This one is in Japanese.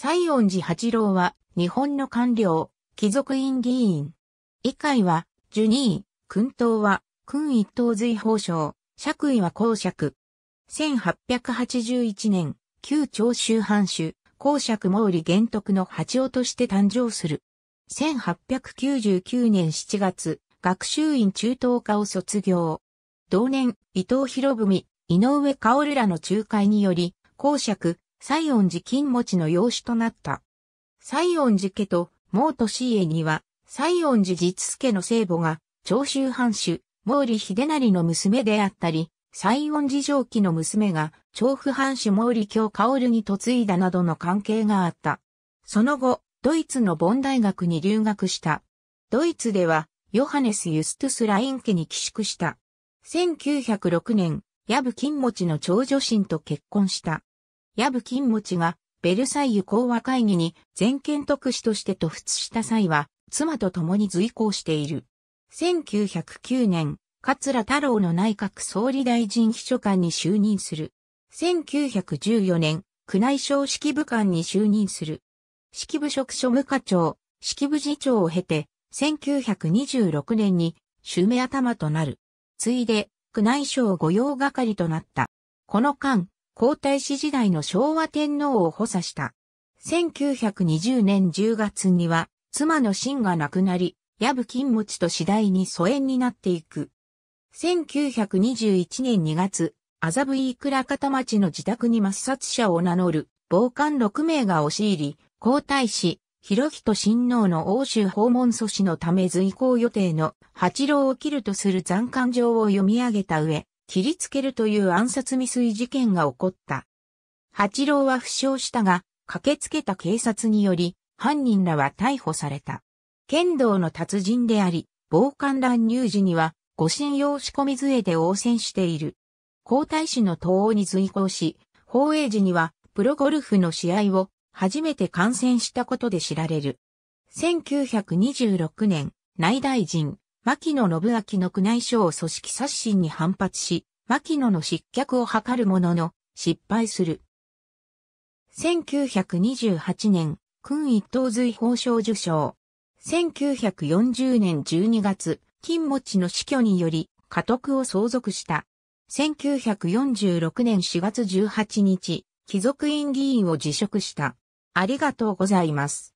西園寺八郎は、日本の官僚、貴族院議員。以下は、ジュニー、君党は、君一等随法省、爵位は公爵。1881年、旧長州藩主、公爵毛利玄徳の八王として誕生する。1899年7月、学習院中等科を卒業。同年、伊藤博文、井上薫らの仲介により、公爵、西園寺金持ちの養子となった。西園寺家と毛利氏家には、西園寺実助の聖母が、長州藩主、毛利秀成の娘であったり、西園寺上記の娘が、長府藩主毛利京薫に嫁いだなどの関係があった。その後、ドイツのボン大学に留学した。ドイツでは、ヨハネス・ユストゥス・ライン家に寄宿した。1906年、ヤブ金持ちの長女神と結婚した。矢部金持がベルサイユ講和会議に全権特使として突出した際は、妻と共に随行している。1909年、桂太郎の内閣総理大臣秘書官に就任する。1914年、宮内省指揮部官に就任する。指揮部職所務課長、指揮部次長を経て、1926年に、襲名頭となる。ついで、宮内省御用係となった。この間、皇太子時代の昭和天皇を補佐した。1920年10月には、妻の真が亡くなり、矢部金持と次第に疎遠になっていく。1921年2月、麻布飯倉方町の自宅に抹殺者を名乗る傍観6名が押し入り、皇太子、広人親王の欧州訪問阻止のため随行予定の八郎を切るとする残感状を読み上げた上、切りつけるという暗殺未遂事件が起こった。八郎は負傷したが、駆けつけた警察により、犯人らは逮捕された。剣道の達人であり、防寒乱入時には、ご信用仕込み杖で応戦している。皇太子の東欧に随行し、宝永時には、プロゴルフの試合を、初めて観戦したことで知られる。1926年、内大臣、牧野信明の宮内省を組織刷新に反発し、牧野の失脚を図るものの、失敗する。1928年、君一等随法賞受賞。1940年12月、金持ちの死去により、家督を相続した。1946年4月18日、貴族院議員を辞職した。ありがとうございます。